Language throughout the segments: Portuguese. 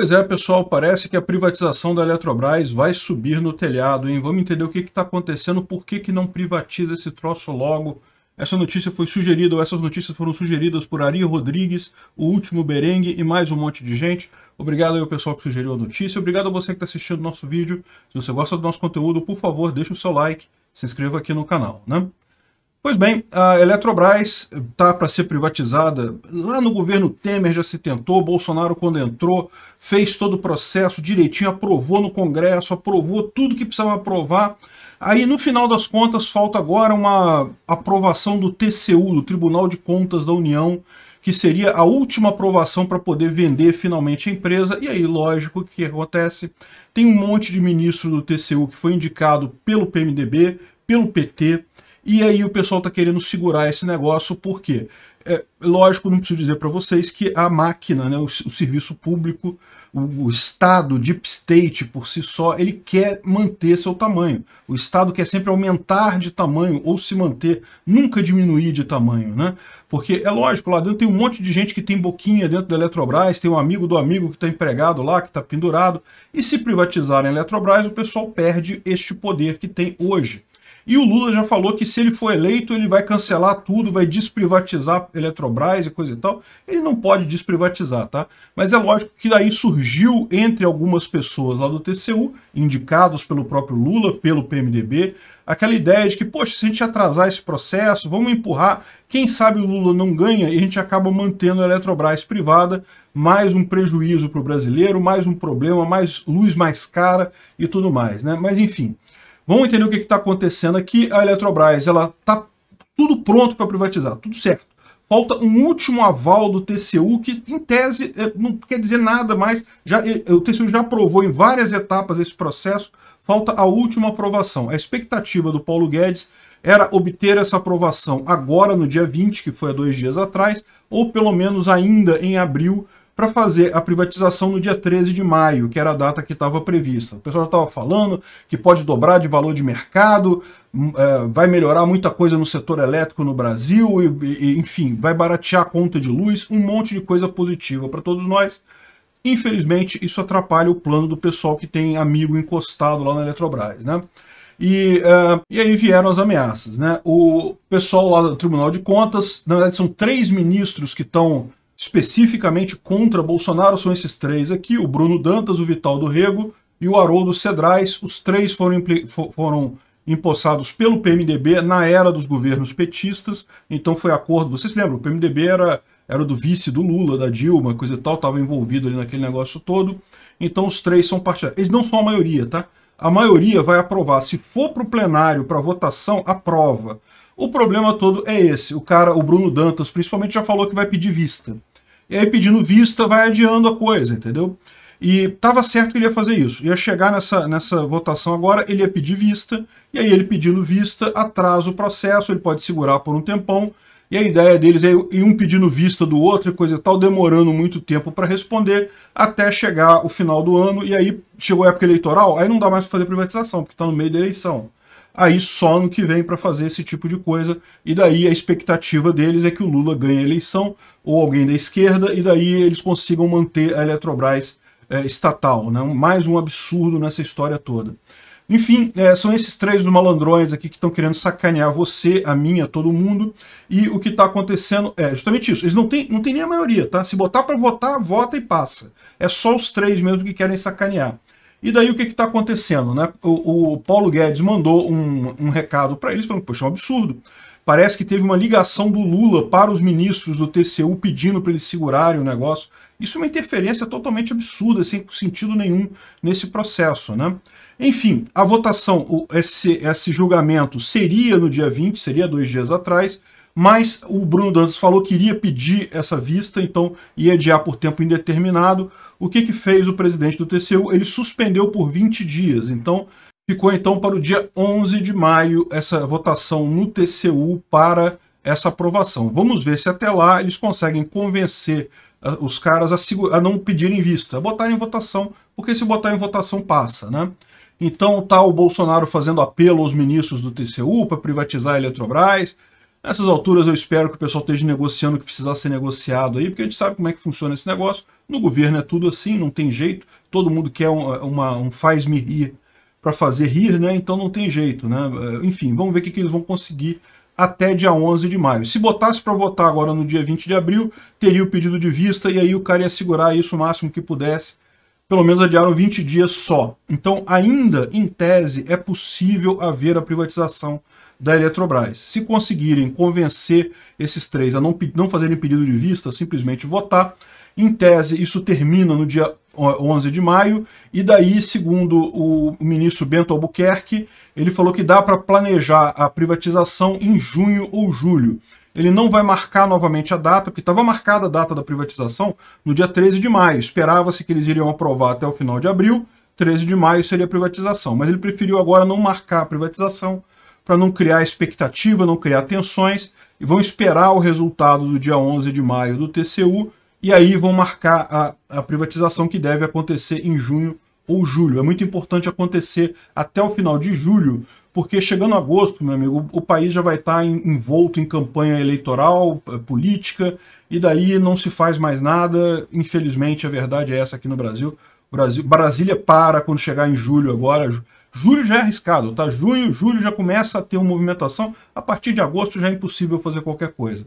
Pois é, pessoal, parece que a privatização da Eletrobras vai subir no telhado, hein? Vamos entender o que está acontecendo, por que, que não privatiza esse troço logo. Essa notícia foi sugerida, ou essas notícias foram sugeridas por Ari Rodrigues, o último Berengue e mais um monte de gente. Obrigado aí ao pessoal que sugeriu a notícia, obrigado a você que está assistindo o nosso vídeo. Se você gosta do nosso conteúdo, por favor, deixe o seu like, se inscreva aqui no canal, né? Pois bem, a Eletrobras está para ser privatizada. Lá no governo Temer já se tentou, Bolsonaro, quando entrou, fez todo o processo direitinho, aprovou no Congresso, aprovou tudo que precisava aprovar. Aí, no final das contas, falta agora uma aprovação do TCU, do Tribunal de Contas da União, que seria a última aprovação para poder vender finalmente a empresa. E aí, lógico, o que acontece? Tem um monte de ministro do TCU que foi indicado pelo PMDB, pelo PT, e aí o pessoal está querendo segurar esse negócio, por quê? É, lógico, não preciso dizer para vocês que a máquina, né, o, o serviço público, o, o, Estado, o deep state por si só, ele quer manter seu tamanho. O Estado quer sempre aumentar de tamanho ou se manter, nunca diminuir de tamanho. Né? Porque é lógico, lá dentro tem um monte de gente que tem boquinha dentro da Eletrobras, tem um amigo do amigo que está empregado lá, que está pendurado. E se privatizarem a Eletrobras, o pessoal perde este poder que tem hoje. E o Lula já falou que se ele for eleito, ele vai cancelar tudo, vai desprivatizar Eletrobras e coisa e tal. Ele não pode desprivatizar, tá? Mas é lógico que daí surgiu entre algumas pessoas lá do TCU, indicados pelo próprio Lula, pelo PMDB, aquela ideia de que, poxa, se a gente atrasar esse processo, vamos empurrar, quem sabe o Lula não ganha e a gente acaba mantendo a Eletrobras privada, mais um prejuízo para o brasileiro, mais um problema, mais luz mais cara e tudo mais, né? Mas enfim... Vamos entender o que está acontecendo aqui. A Eletrobras, ela está tudo pronto para privatizar, tudo certo. Falta um último aval do TCU, que em tese é, não quer dizer nada mais. Já, o TCU já aprovou em várias etapas esse processo, falta a última aprovação. A expectativa do Paulo Guedes era obter essa aprovação agora, no dia 20, que foi há dois dias atrás, ou pelo menos ainda em abril, para fazer a privatização no dia 13 de maio, que era a data que estava prevista. O pessoal estava falando que pode dobrar de valor de mercado, hum, é, vai melhorar muita coisa no setor elétrico no Brasil, e, e, enfim, vai baratear a conta de luz, um monte de coisa positiva para todos nós. Infelizmente, isso atrapalha o plano do pessoal que tem amigo encostado lá na Eletrobras, né? E, uh, e, aí vieram as ameaças. Né? O pessoal lá do Tribunal de Contas, na verdade são três ministros que estão especificamente contra Bolsonaro são esses três aqui, o Bruno Dantas, o Vital do Rego e o Haroldo Cedrais. Os três foram, foram empossados pelo PMDB na era dos governos petistas, então foi acordo, vocês lembram, o PMDB era, era do vice do Lula, da Dilma, coisa e tal, estava envolvido ali naquele negócio todo, então os três são partidários. Eles não são a maioria, tá? A maioria vai aprovar. Se for para o plenário, para votação, aprova. O problema todo é esse. O cara, o Bruno Dantas, principalmente, já falou que vai pedir vista. E aí pedindo vista, vai adiando a coisa, entendeu? E estava certo que ele ia fazer isso. Ia chegar nessa, nessa votação agora, ele ia pedir vista, e aí ele pedindo vista atrasa o processo, ele pode segurar por um tempão, e a ideia deles é ir um pedindo vista do outro e coisa e tal, demorando muito tempo para responder, até chegar o final do ano, e aí chegou a época eleitoral, aí não dá mais para fazer privatização, porque está no meio da eleição aí só no que vem para fazer esse tipo de coisa. E daí a expectativa deles é que o Lula ganhe a eleição ou alguém da esquerda, e daí eles consigam manter a Eletrobras é, estatal. Né? Mais um absurdo nessa história toda. Enfim, é, são esses três dos malandrões aqui que estão querendo sacanear você, a minha, todo mundo. E o que está acontecendo é justamente isso. Eles não têm não tem nem a maioria, tá? Se botar para votar, vota e passa. É só os três mesmo que querem sacanear. E daí o que está acontecendo? Né? O, o, Paulo Guedes mandou um, um recado para eles, falando, poxa, é um absurdo. Parece que teve uma ligação do Lula para os ministros do TCU pedindo para eles segurarem o negócio. Isso é uma interferência totalmente absurda, sem sentido nenhum nesse processo. Né? Enfim, a votação, esse, esse julgamento seria no dia 20, seria dois dias atrás, mas o Bruno Dantas falou que iria pedir essa vista, então ia adiar por tempo indeterminado. O que, que fez o presidente do TCU? Ele suspendeu por 20 dias, então ficou então para o dia 11 de maio essa votação no TCU para essa aprovação. Vamos ver se até lá eles conseguem convencer ah, os caras a, a não pedirem vista, a botar em votação, porque se botar em votação passa, né? Então tá o Bolsonaro fazendo apelo aos ministros do TCU para privatizar a Eletrobras, Nessas alturas eu espero que o pessoal esteja negociando o que precisar ser negociado aí, porque a gente sabe como é que funciona esse negócio. No governo é tudo assim, não tem jeito. Todo mundo quer um, uma, um faz-me rir para fazer rir, né? Então não tem jeito, né? Eh, enfim, vamos ver o que, que eles vão conseguir até dia 11 de maio. Se botasse para votar agora no dia 20 de abril, teria o pedido de vista e aí o cara ia segurar isso o máximo que pudesse. Pelo menos adiaram 20 dias só. Então ainda, em tese, é possível haver a privatização da Eletrobras. Se conseguirem convencer esses três a não, não fazerem pedido de vista, simplesmente votar, em tese, isso termina no dia 11 de maio, e daí, segundo o ministro Bento Albuquerque, ele falou que dá para planejar a privatização em junho ou julho. Ele não vai marcar novamente a data, porque estava marcada a data da privatização no dia 13 de maio. Esperava-se que eles iriam aprovar até o final de abril. 13 de maio seria a privatização, mas ele preferiu agora não marcar a privatização, para não criar expectativa, não criar tensões, e vão esperar o resultado do dia 11 de maio do TCU, e aí vão marcar a, a privatização que deve acontecer em junho ou julho. É muito importante acontecer até o final de julho, porque chegando agosto, meu amigo, o país já vai tá estar envolto em campanha eleitoral, é, política, e daí não se faz mais nada. Infelizmente, a verdade é essa aqui no Brasil. Brasil, Brasília para quando chegar em julho agora. Julho já é arriscado, tá? Junho, julho já começa a ter uma movimentação. A partir de agosto já é impossível fazer qualquer coisa.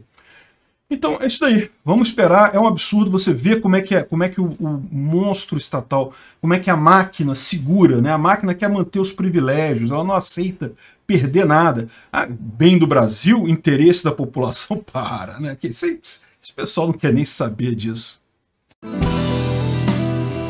Então é isso daí. Vamos esperar. É um absurdo você ver como é que é, como é que o, o, monstro estatal, como é que a máquina segura, né? A máquina quer manter os privilégios, ela não aceita perder nada. Ah, bem do Brasil, interesse da população para, né? Que esse, esse pessoal não quer nem saber disso.